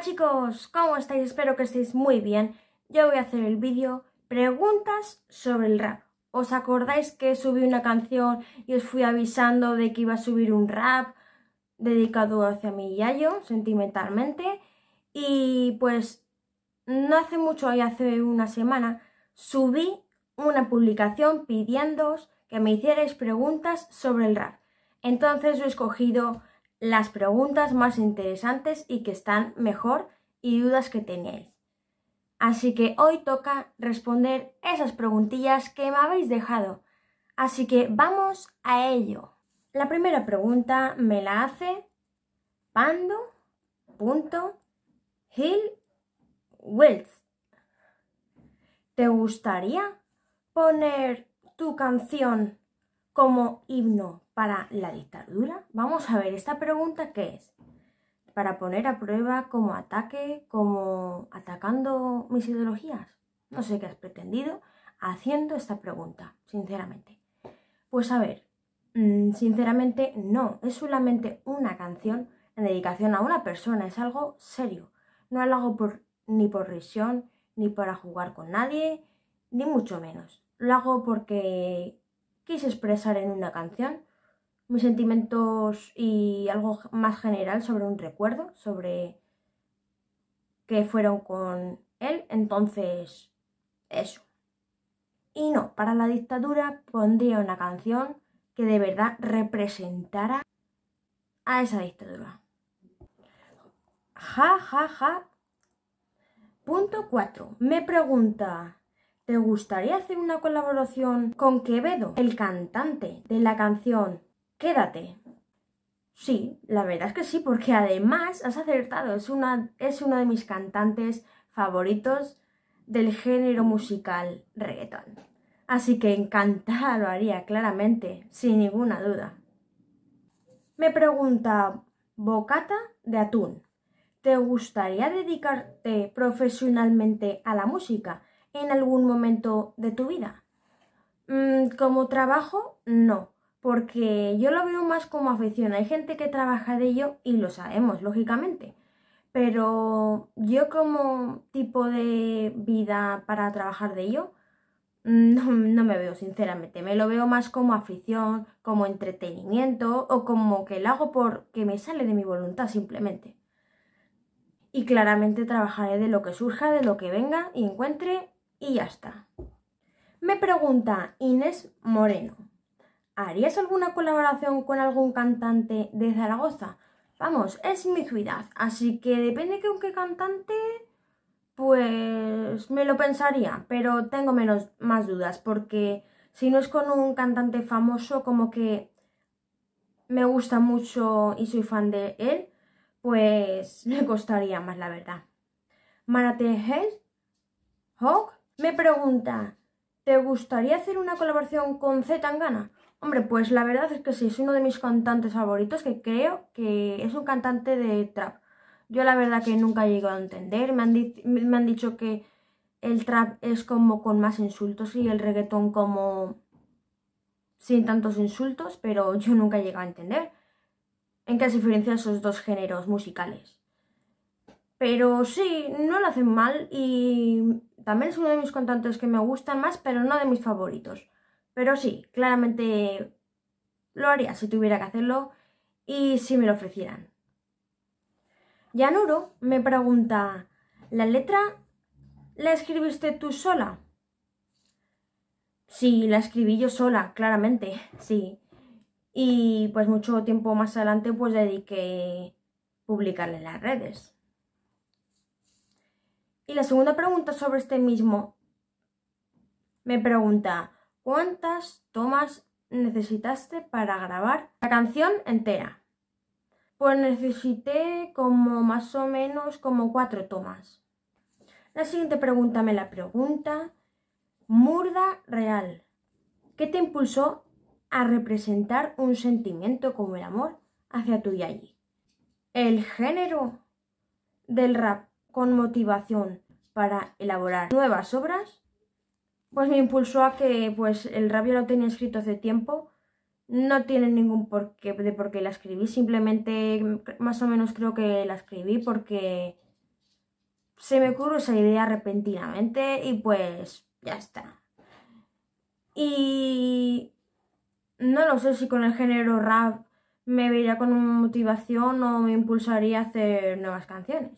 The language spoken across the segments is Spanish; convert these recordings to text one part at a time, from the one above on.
chicos, ¿cómo estáis? Espero que estéis muy bien. Yo voy a hacer el vídeo preguntas sobre el rap. ¿Os acordáis que subí una canción y os fui avisando de que iba a subir un rap dedicado hacia mi yayo, sentimentalmente? Y pues no hace mucho, hoy hace una semana, subí una publicación pidiéndoos que me hicierais preguntas sobre el rap. Entonces yo he escogido las preguntas más interesantes y que están mejor y dudas que tenéis. Así que hoy toca responder esas preguntillas que me habéis dejado. Así que vamos a ello. La primera pregunta me la hace Pando.HillWilts. ¿Te gustaría poner tu canción como himno para la dictadura? Vamos a ver, esta pregunta qué es. Para poner a prueba como ataque, como atacando mis ideologías. No sé qué has pretendido haciendo esta pregunta, sinceramente. Pues a ver, mm, sinceramente no, es solamente una canción en dedicación a una persona, es algo serio. No lo hago por, ni por risión, ni para jugar con nadie, ni mucho menos. Lo hago porque quise expresar en una canción mis sentimientos y algo más general sobre un recuerdo, sobre que fueron con él. Entonces, eso. Y no, para la dictadura pondría una canción que de verdad representara a esa dictadura. Ja, ja, ja. Punto 4. Me pregunta, ¿te gustaría hacer una colaboración con Quevedo, el cantante de la canción quédate. Sí, la verdad es que sí, porque además has acertado, es, una, es uno de mis cantantes favoritos del género musical reggaeton. Así que encantada lo haría, claramente, sin ninguna duda. Me pregunta Bocata de Atún. ¿Te gustaría dedicarte profesionalmente a la música en algún momento de tu vida? Mm, como trabajo, no porque yo lo veo más como afición. Hay gente que trabaja de ello y lo sabemos, lógicamente. Pero yo como tipo de vida para trabajar de ello, mm, no, me veo sinceramente. Me lo veo más como afición, como entretenimiento o como que lo hago porque me sale de mi voluntad simplemente. Y claramente trabajaré de lo que surja, de lo que venga y encuentre y ya está. Me pregunta Inés Moreno. ¿Harías alguna colaboración con algún cantante de Zaragoza? Vamos, es mi ciudad, así que depende que con qué cantante, pues me lo pensaría, pero tengo menos, más dudas, porque si no es con un cantante famoso, como que me gusta mucho y soy fan de él, pues me costaría más, la verdad. Marate Hell, Hawk, me pregunta, ¿te gustaría hacer una colaboración con Z Tangana? Hombre, pues la verdad es que sí, es uno de mis cantantes favoritos que creo que es un cantante de trap. Yo la verdad que nunca he llegado a entender, me han, me han dicho que el trap es como con más insultos y el reggaetón como sin tantos insultos, pero yo nunca he llegado a entender en qué se diferencian esos dos géneros musicales. Pero sí, no lo hacen mal y también es uno de mis cantantes que me gustan más, pero no de mis favoritos. Pero sí, claramente lo haría si tuviera que hacerlo y si me lo ofrecieran. Yanuro me pregunta, ¿la letra la escribiste tú sola? Sí, la escribí yo sola, claramente, sí. Y pues mucho tiempo más adelante pues dediqué publicarla en las redes. Y la segunda pregunta sobre este mismo me pregunta, ¿Cuántas tomas necesitaste para grabar la canción entera? Pues necesité como más o menos como cuatro tomas. La siguiente pregunta me la pregunta Murda Real. ¿Qué te impulsó a representar un sentimiento como el amor hacia tu yayi? El género del rap con motivación para elaborar nuevas obras pues me impulsó a que pues el rabio lo tenía escrito hace tiempo. No tiene ningún porqué de por qué la escribí, simplemente más o menos creo que la escribí porque se me ocurrió esa idea repentinamente y pues ya está. Y no lo sé si con el género rap me vería con motivación o me impulsaría a hacer nuevas canciones.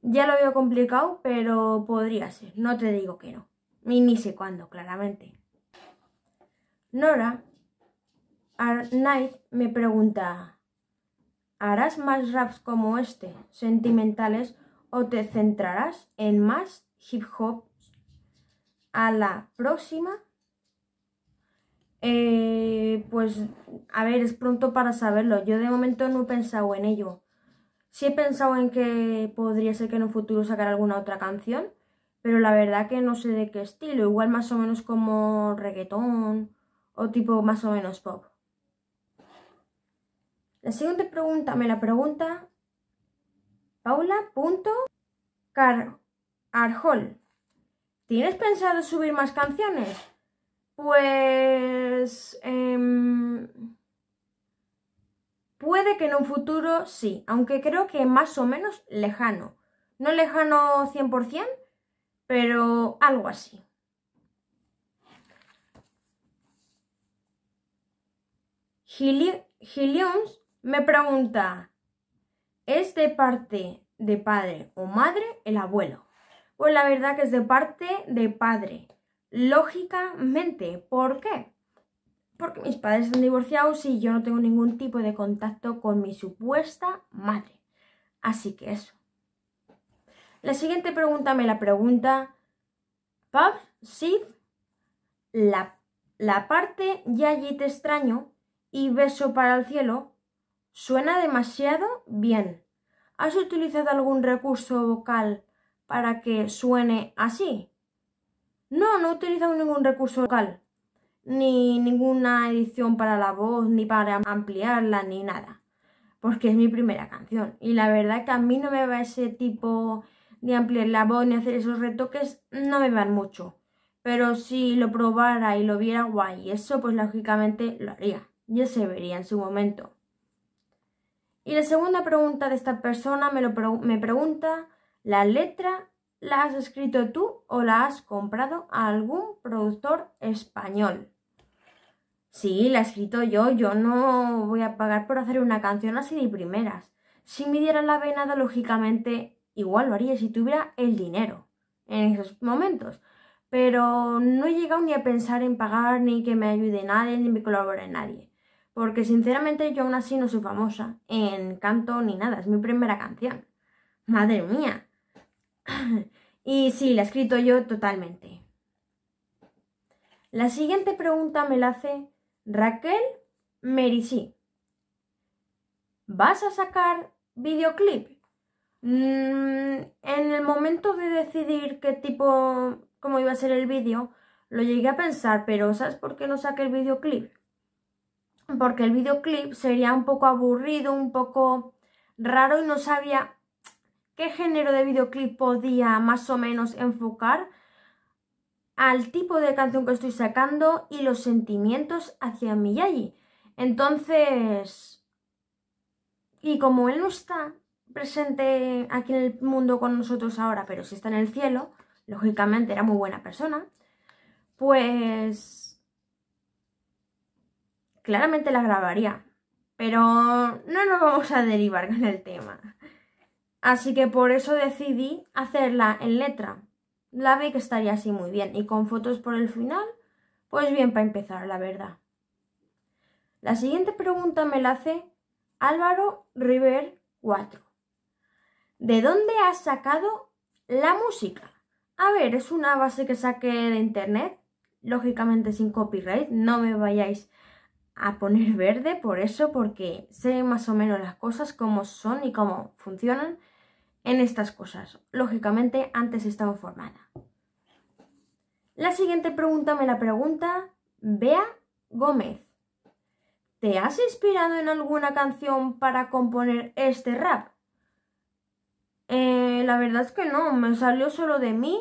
Ya lo veo complicado, pero podría ser, no te digo que no ni ni sé cuándo, claramente. Nora Knight me pregunta, ¿harás más raps como este, sentimentales, o te centrarás en más hip hop? A la próxima. Eh, pues a ver, es pronto para saberlo. Yo de momento no he pensado en ello. Sí he pensado en que podría ser que en un futuro sacar alguna otra canción, pero la verdad que no sé de qué estilo, igual más o menos como reggaetón o tipo más o menos pop. La siguiente pregunta me la pregunta Arjol, ¿Tienes pensado subir más canciones? Pues... Em, puede que en un futuro sí, aunque creo que más o menos lejano. No lejano 100%, pero algo así. me pregunta, ¿es de parte de padre o madre el abuelo? Pues la verdad que es de parte de padre. Lógicamente, ¿por qué? Porque mis padres están divorciados y yo no tengo ningún tipo de contacto con mi supuesta madre. Así que eso. La siguiente pregunta me la pregunta Pab Sid, la, parte ya allí te extraño y beso para el cielo suena demasiado bien. ¿Has utilizado algún recurso vocal para que suene así? No, no he utilizado ningún recurso vocal, ni ninguna edición para la voz, ni para ampliarla, ni nada, porque es mi primera canción. Y la verdad que a mí no me va ese tipo ni ampliar la voz ni hacer esos retoques no me van mucho. Pero si lo probara y lo viera guay eso, pues lógicamente lo haría. Ya se vería en su momento. Y la segunda pregunta de esta persona me, lo me pregunta, ¿la letra la has escrito tú o la has comprado a algún productor español? Sí, la he escrito yo, yo no voy a pagar por hacer una canción así de primeras. Si me dieran la venada, lógicamente Igual lo haría si tuviera el dinero en esos momentos. Pero no he llegado ni a pensar en pagar, ni que me ayude nadie, ni me colabore nadie. Porque sinceramente yo aún así no soy famosa en canto ni nada. Es mi primera canción. Madre mía. y sí, la he escrito yo totalmente. La siguiente pregunta me la hace Raquel Merisí. ¿Vas a sacar videoclip? Mm, en el momento de decidir qué tipo, cómo iba a ser el vídeo, lo llegué a pensar, pero ¿sabes por qué no saqué el videoclip? Porque el videoclip sería un poco aburrido, un poco raro y no sabía qué género de videoclip podía más o menos enfocar al tipo de canción que estoy sacando y los sentimientos hacia Miyagi. Entonces, y como él no está, presente aquí en el mundo con nosotros ahora, pero si está en el cielo, lógicamente era muy buena persona, pues claramente la grabaría. Pero no nos vamos a derivar con el tema. Así que por eso decidí hacerla en letra. La vi que estaría así muy bien. Y con fotos por el final, pues bien para empezar, la verdad. La siguiente pregunta me la hace Álvaro River 4. ¿De dónde has sacado la música? A ver, es una base que saqué de internet, lógicamente sin copyright, no me vayáis a poner verde por eso, porque sé más o menos las cosas, cómo son y cómo funcionan en estas cosas. Lógicamente, antes estaba formada. La siguiente pregunta me la pregunta Bea Gómez. ¿Te has inspirado en alguna canción para componer este rap? Eh, la verdad es que no, me salió solo de mí.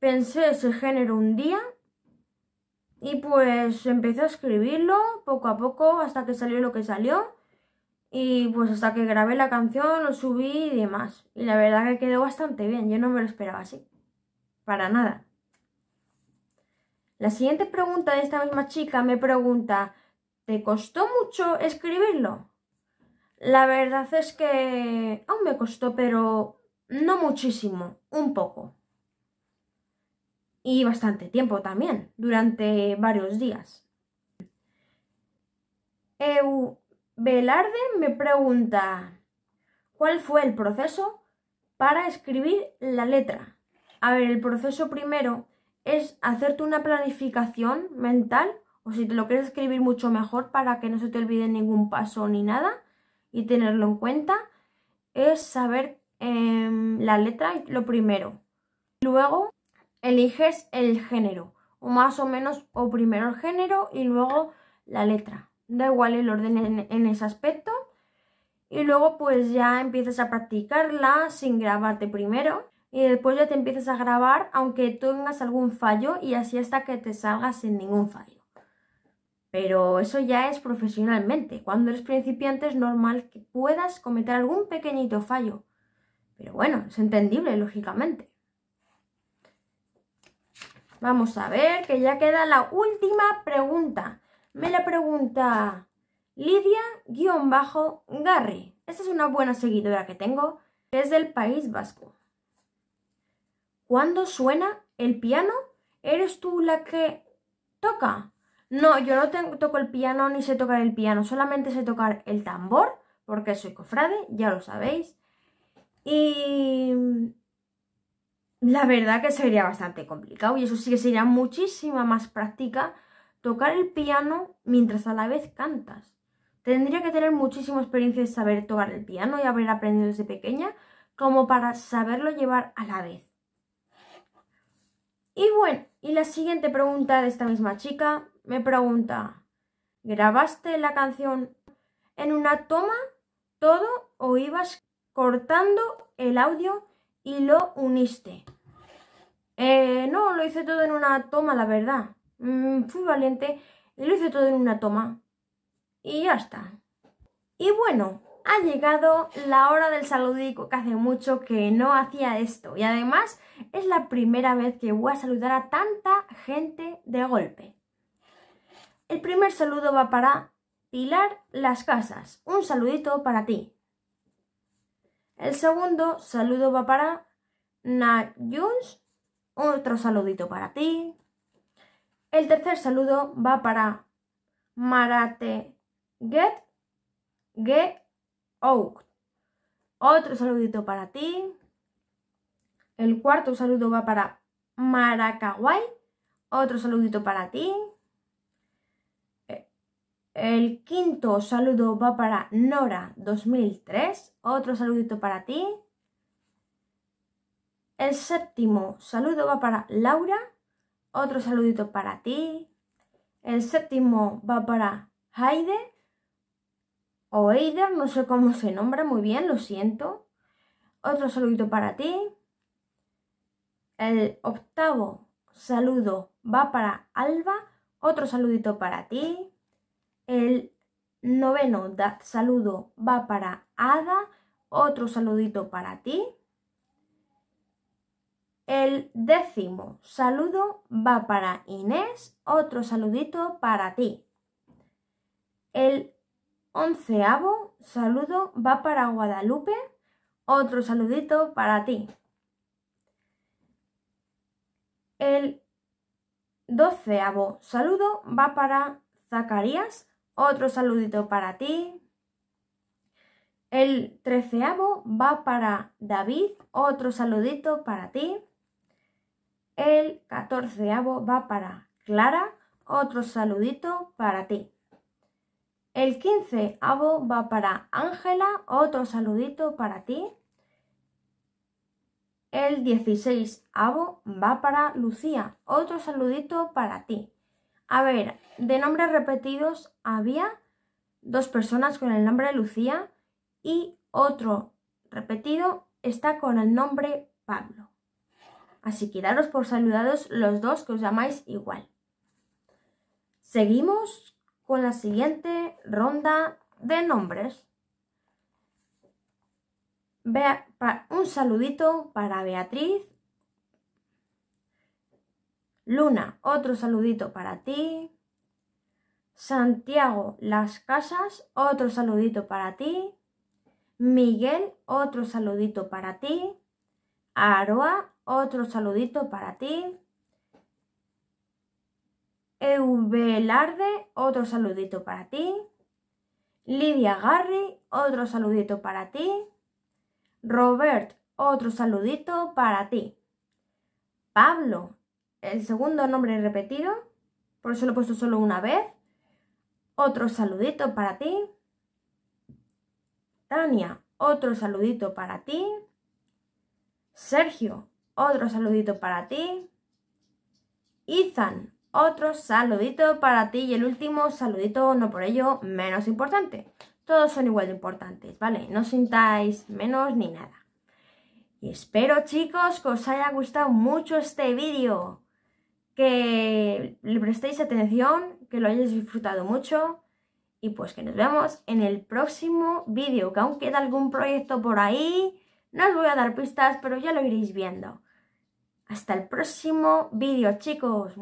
Pensé ese género un día y pues empecé a escribirlo poco a poco hasta que salió lo que salió y pues hasta que grabé la canción, lo subí y demás. Y la verdad que quedó bastante bien, yo no me lo esperaba así. Para nada. La siguiente pregunta de esta misma chica me pregunta, ¿te costó mucho escribirlo? La verdad es que aún me costó, pero no muchísimo, un poco. Y bastante tiempo también, durante varios días. Eu me pregunta, ¿cuál fue el proceso para escribir la letra? A ver, el proceso primero es hacerte una planificación mental, o si te lo quieres escribir mucho mejor para que no se te olvide ningún paso ni nada y tenerlo en cuenta es saber em, la letra lo primero. Luego eliges el género, o más o menos, o primero el género y luego la letra. Da igual el orden en, en ese aspecto. Y luego pues ya empiezas a practicarla sin grabarte primero. Y después ya te empiezas a grabar aunque tengas algún fallo y así hasta que te salgas sin ningún fallo. Pero eso ya es profesionalmente. Cuando eres principiante es normal que puedas cometer algún pequeñito fallo. Pero bueno, es entendible, lógicamente. Vamos a ver, que ya queda la última pregunta. Me la pregunta Lidia-Garri. Esta es una buena seguidora que tengo, es del País Vasco. ¿Cuándo suena el piano? ¿Eres tú la que toca? No, yo no toco el piano ni sé tocar el piano, solamente sé tocar el tambor, porque soy cofrade, ya lo sabéis. Y la verdad que sería bastante complicado y eso sí que sería muchísima más práctica tocar el piano mientras a la vez cantas. Tendría que tener muchísima experiencia de saber tocar el piano y haber aprendido desde pequeña como para saberlo llevar a la vez. Y bueno, y la siguiente pregunta de esta misma chica me pregunta, ¿grabaste la canción en una toma todo o ibas cortando el audio y lo uniste? Eh, no, lo hice todo en una toma, la verdad. Mm, fui valiente y lo hice todo en una toma. Y ya está. Y bueno, ha llegado la hora del saludico, que hace mucho que no hacía esto. Y además es la primera vez que voy a saludar a tanta gente de golpe. El primer saludo va para Pilar Las Casas. Un saludito para ti. El segundo saludo va para Na Otro saludito para ti. El tercer saludo va para Marate Get Get Out. Otro saludito para ti. El cuarto saludo va para Maracaguay. Otro saludito para ti. El quinto saludo va para Nora 2003. Otro saludito para ti. El séptimo saludo va para Laura. Otro saludito para ti. El séptimo va para Heide. O Eider, no sé cómo se nombra muy bien, lo siento. Otro saludito para ti. El octavo saludo va para Alba. Otro saludito para ti. El noveno saludo va para Ada, otro saludito para ti. El décimo saludo va para Inés, otro saludito para ti. El onceavo saludo va para Guadalupe, otro saludito para ti. El doceavo saludo va para Zacarías, otro saludito para ti. El treceavo va para David. Otro saludito para ti. El catorceavo va para Clara. Otro saludito para ti. El quinceavo va para Ángela. Otro saludito para ti. El dieciséisavo va para Lucía. Otro saludito para ti. A ver, de nombres repetidos había dos personas con el nombre Lucía y otro repetido está con el nombre Pablo. Así que daros por saludados los dos que os llamáis igual. Seguimos con la siguiente ronda de nombres. un saludito para Beatriz, Luna, otro saludito para ti. Santiago Las Casas, otro saludito para ti. Miguel, otro saludito para ti. Aroa, otro saludito para ti. Eubelarde, otro saludito para ti. Lidia Garri, otro saludito para ti. Robert, otro saludito para ti. Pablo, el segundo nombre repetido, por eso lo he puesto solo una vez. Otro saludito para ti. Tania, otro saludito para ti. Sergio, otro saludito para ti. Ethan, otro saludito para ti. Y el último saludito, no por ello menos importante. Todos son igual de importantes, ¿vale? No sintáis menos ni nada. Y espero chicos que os haya gustado mucho este vídeo que le prestéis atención, que lo hayáis disfrutado mucho y pues que nos vemos en el próximo vídeo, que aún queda algún proyecto por ahí, no os voy a dar pistas, pero ya lo iréis viendo. Hasta el próximo vídeo, chicos.